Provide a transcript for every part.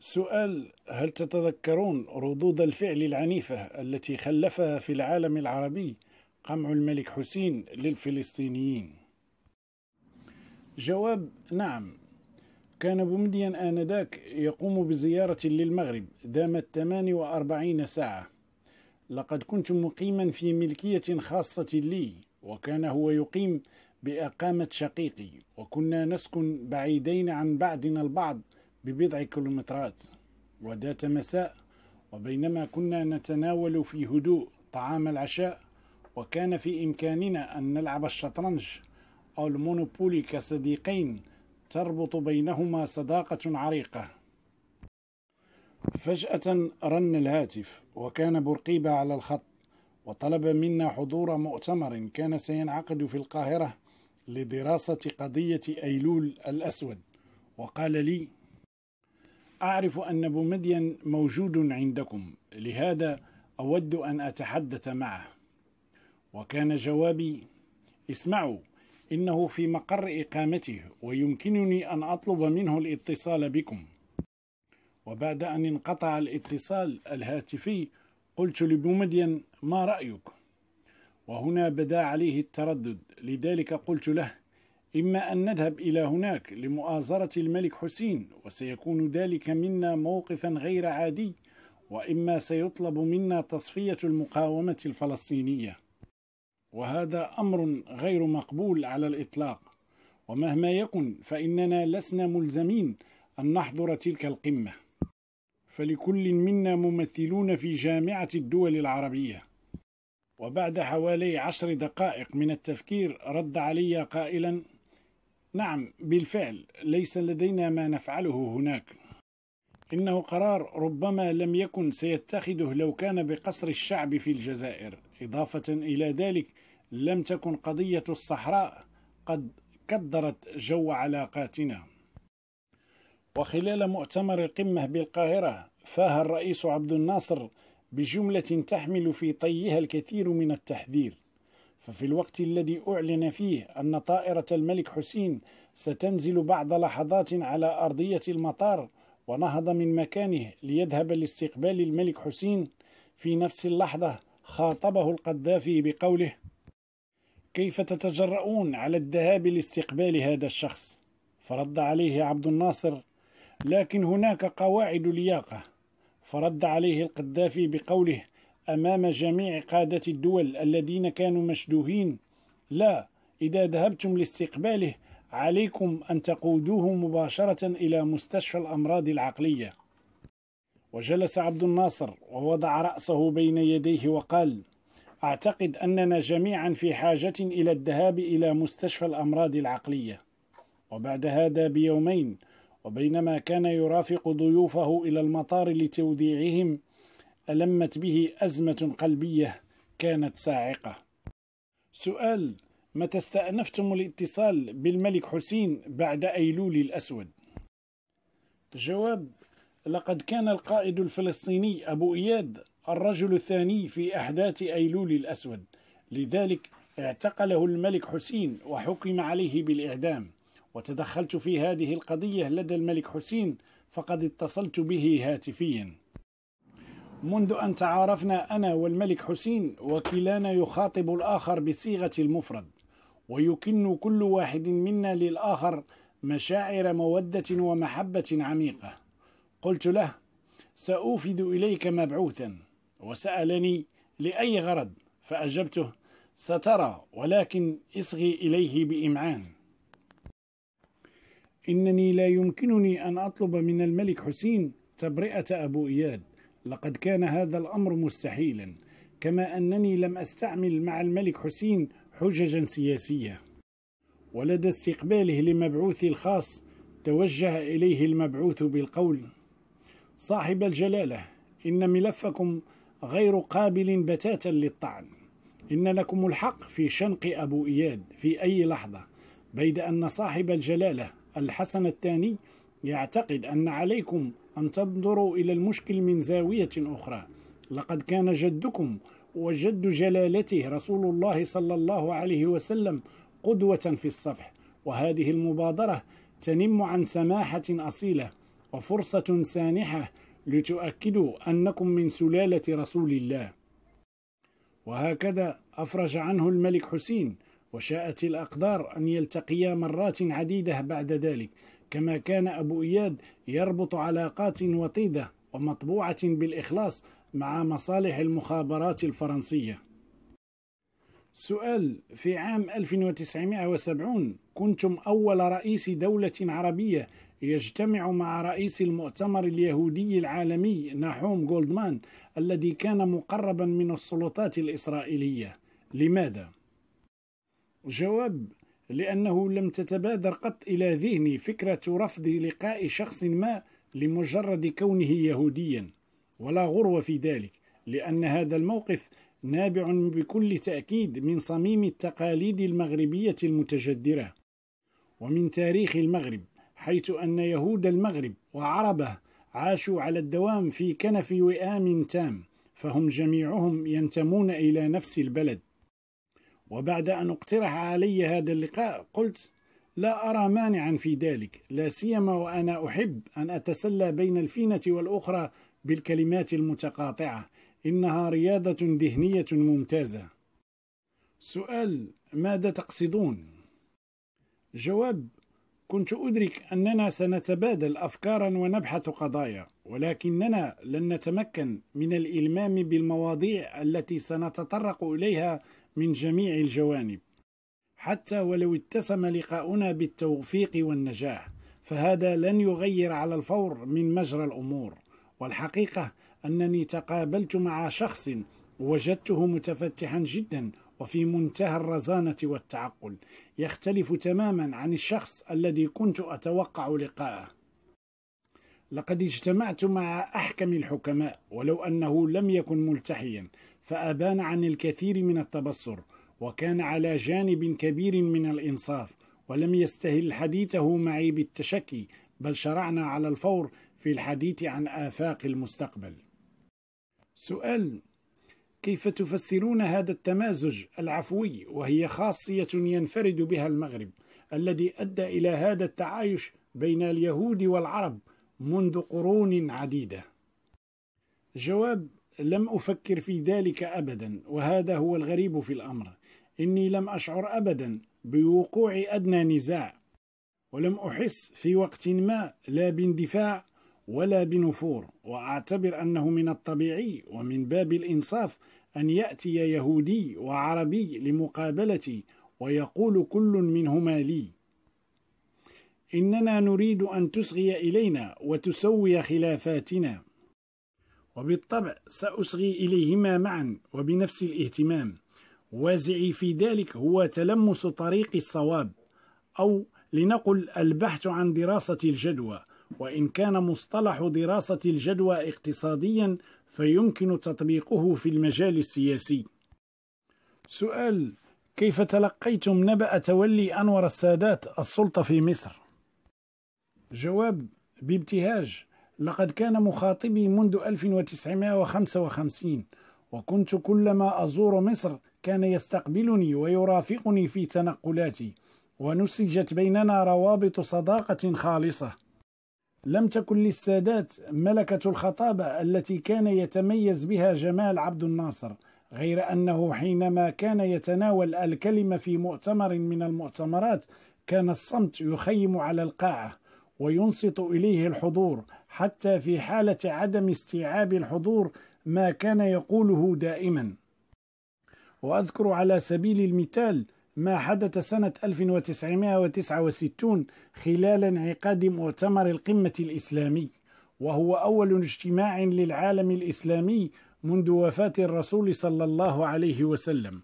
سؤال هل تتذكرون ردود الفعل العنيفة التي خلفها في العالم العربي قمع الملك حسين للفلسطينيين؟ جواب نعم كان بومديا آنذاك يقوم بزيارة للمغرب دامت 48 ساعة لقد كنت مقيما في ملكية خاصة لي وكان هو يقيم بإقامة شقيقي وكنا نسكن بعيدين عن بعضنا البعض ببضع كيلومترات وذات مساء وبينما كنا نتناول في هدوء طعام العشاء وكان في إمكاننا أن نلعب الشطرنج أو المونوبولي كصديقين تربط بينهما صداقة عريقة فجأة رن الهاتف وكان بورقيبة على الخط وطلب منا حضور مؤتمر كان سينعقد في القاهرة لدراسة قضية أيلول الأسود وقال لي أعرف أن بومدين موجود عندكم لهذا أود أن أتحدث معه وكان جوابي اسمعوا إنه في مقر إقامته ويمكنني أن أطلب منه الاتصال بكم وبعد أن انقطع الاتصال الهاتفي قلت لبومدين ما رأيك؟ وهنا بدا عليه التردد لذلك قلت له إما أن نذهب إلى هناك لمؤازرة الملك حسين وسيكون ذلك منا موقفا غير عادي وإما سيطلب منا تصفية المقاومة الفلسطينية وهذا أمر غير مقبول على الإطلاق ومهما يكن فإننا لسنا ملزمين أن نحضر تلك القمة فلكل منا ممثلون في جامعة الدول العربية وبعد حوالي عشر دقائق من التفكير رد علي قائلا نعم بالفعل ليس لدينا ما نفعله هناك إنه قرار ربما لم يكن سيتخذه لو كان بقصر الشعب في الجزائر إضافة إلى ذلك لم تكن قضية الصحراء قد كدرت جو علاقاتنا وخلال مؤتمر القمة بالقاهرة فاه الرئيس عبد الناصر بجملة تحمل في طيها الكثير من التحذير ففي الوقت الذي أعلن فيه أن طائرة الملك حسين ستنزل بعد لحظات على أرضية المطار ونهض من مكانه ليذهب لاستقبال الملك حسين في نفس اللحظة خاطبه القذافي بقوله كيف تتجرؤون على الذهاب لاستقبال هذا الشخص؟ فرد عليه عبد الناصر لكن هناك قواعد لياقة فرد عليه القذافي بقوله أمام جميع قادة الدول الذين كانوا مشدوهين لا إذا ذهبتم لاستقباله عليكم أن تقودوه مباشرة إلى مستشفى الأمراض العقلية وجلس عبد الناصر ووضع رأسه بين يديه وقال أعتقد أننا جميعا في حاجة إلى الذهاب إلى مستشفى الأمراض العقلية وبعد هذا بيومين وبينما كان يرافق ضيوفه إلى المطار لتوديعهم ألمت به أزمة قلبية كانت صاعقة سؤال متى استأنفتم الاتصال بالملك حسين بعد أيلول الأسود؟ جواب لقد كان القائد الفلسطيني أبو إياد الرجل الثاني في أحداث أيلول الأسود لذلك اعتقله الملك حسين وحكم عليه بالإعدام وتدخلت في هذه القضية لدى الملك حسين فقد اتصلت به هاتفيا منذ أن تعارفنا أنا والملك حسين وكلانا يخاطب الآخر بصيغة المفرد ويكن كل واحد منا للآخر مشاعر مودة ومحبة عميقة قلت له سأوفد إليك مبعوثا وسألني لأي غرض فأجبته سترى ولكن اصغي إليه بإمعان إنني لا يمكنني أن أطلب من الملك حسين تبرئة أبو إياد لقد كان هذا الأمر مستحيلا كما أنني لم أستعمل مع الملك حسين حججا سياسية ولدى استقباله لمبعوثي الخاص توجه إليه المبعوث بالقول صاحب الجلالة إن ملفكم غير قابل بتاتا للطعن إن لكم الحق في شنق أبو إياد في أي لحظة بيد أن صاحب الجلالة الحسن الثاني يعتقد أن عليكم أن تنظروا إلى المشكل من زاوية أخرى لقد كان جدكم وجد جلالته رسول الله صلى الله عليه وسلم قدوة في الصفح وهذه المبادرة تنم عن سماحة أصيلة وفرصة سانحة لتؤكدوا أنكم من سلالة رسول الله وهكذا أفرج عنه الملك حسين وشاءت الأقدار أن يلتقيا مرات عديدة بعد ذلك كما كان أبو إياد يربط علاقات وطيدة ومطبوعة بالإخلاص مع مصالح المخابرات الفرنسية سؤال في عام 1970 كنتم أول رئيس دولة عربية يجتمع مع رئيس المؤتمر اليهودي العالمي ناحوم جولدمان الذي كان مقربا من السلطات الإسرائيلية لماذا؟ جواب لأنه لم تتبادر قط إلى ذهني فكرة رفض لقاء شخص ما لمجرد كونه يهوديا ولا غرو في ذلك لأن هذا الموقف نابع بكل تأكيد من صميم التقاليد المغربية المتجدرة ومن تاريخ المغرب حيث أن يهود المغرب وعربه عاشوا على الدوام في كنف وئام تام فهم جميعهم ينتمون إلى نفس البلد وبعد أن اقترح علي هذا اللقاء قلت لا أرى مانعا في ذلك لا سيما وأنا أحب أن أتسلى بين الفينة والأخرى بالكلمات المتقاطعة إنها رياضة ذهنية ممتازة سؤال ماذا تقصدون؟ جواب كنت أدرك أننا سنتبادل أفكارا ونبحث قضايا ولكننا لن نتمكن من الإلمام بالمواضيع التي سنتطرق إليها من جميع الجوانب حتى ولو اتسم لقاؤنا بالتوفيق والنجاح فهذا لن يغير على الفور من مجرى الامور والحقيقه انني تقابلت مع شخص وجدته متفتحا جدا وفي منتهى الرزانه والتعقل يختلف تماما عن الشخص الذي كنت اتوقع لقاءه لقد اجتمعت مع احكم الحكماء ولو انه لم يكن ملتحيا فأبان عن الكثير من التبصر وكان على جانب كبير من الإنصاف ولم يستهل حديثه معي بالتشكي بل شرعنا على الفور في الحديث عن آفاق المستقبل سؤال كيف تفسرون هذا التمازج العفوي وهي خاصية ينفرد بها المغرب الذي أدى إلى هذا التعايش بين اليهود والعرب منذ قرون عديدة جواب لم أفكر في ذلك أبدا وهذا هو الغريب في الأمر إني لم أشعر أبدا بوقوع أدنى نزاع ولم أحس في وقت ما لا باندفاع ولا بنفور وأعتبر أنه من الطبيعي ومن باب الإنصاف أن يأتي يهودي وعربي لمقابلتي ويقول كل منهما لي إننا نريد أن تسغي إلينا وتسوي خلافاتنا وبالطبع سأصغي إليهما معا وبنفس الاهتمام وازعي في ذلك هو تلمس طريق الصواب أو لنقل البحث عن دراسة الجدوى وإن كان مصطلح دراسة الجدوى اقتصاديا فيمكن تطبيقه في المجال السياسي سؤال كيف تلقيتم نبأ تولي أنور السادات السلطة في مصر؟ جواب بابتهاج لقد كان مخاطبي منذ 1955 وكنت كلما أزور مصر كان يستقبلني ويرافقني في تنقلاتي ونسجت بيننا روابط صداقة خالصة لم تكن للسادات ملكة الخطابة التي كان يتميز بها جمال عبد الناصر غير أنه حينما كان يتناول الكلمة في مؤتمر من المؤتمرات كان الصمت يخيم على القاعة وينصت إليه الحضور حتى في حالة عدم استيعاب الحضور ما كان يقوله دائما وأذكر على سبيل المثال ما حدث سنة 1969 خلال انعقاد مؤتمر القمة الإسلامي وهو أول اجتماع للعالم الإسلامي منذ وفاة الرسول صلى الله عليه وسلم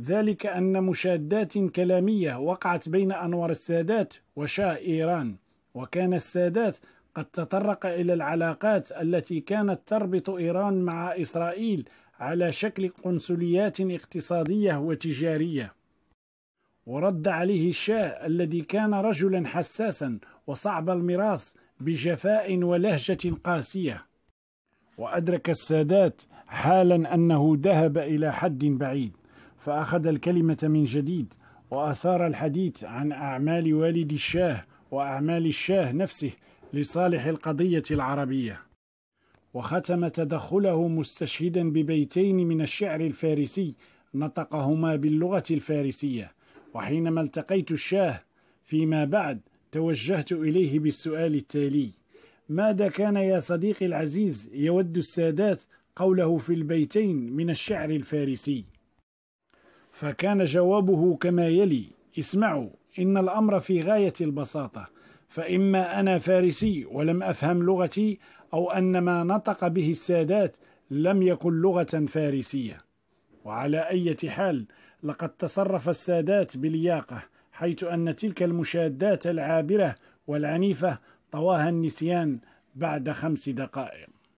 ذلك أن مشادات كلامية وقعت بين أنور السادات وشاه إيران وكان السادات قد تطرق إلى العلاقات التي كانت تربط إيران مع إسرائيل على شكل قنصليات اقتصادية وتجارية ورد عليه الشاه الذي كان رجلا حساسا وصعب المراس بجفاء ولهجة قاسية وأدرك السادات حالا أنه ذهب إلى حد بعيد فأخذ الكلمة من جديد وأثار الحديث عن أعمال والد الشاه وأعمال الشاه نفسه لصالح القضية العربية وختم تدخله مستشهدا ببيتين من الشعر الفارسي نطقهما باللغة الفارسية وحينما التقيت الشاه فيما بعد توجهت إليه بالسؤال التالي ماذا كان يا صديقي العزيز يود السادات قوله في البيتين من الشعر الفارسي فكان جوابه كما يلي اسمعوا إن الأمر في غاية البساطة فإما أنا فارسي ولم أفهم لغتي أو أن ما نطق به السادات لم يكن لغة فارسية وعلى أي حال لقد تصرف السادات بلياقة حيث أن تلك المشادات العابرة والعنيفة طواها النسيان بعد خمس دقائق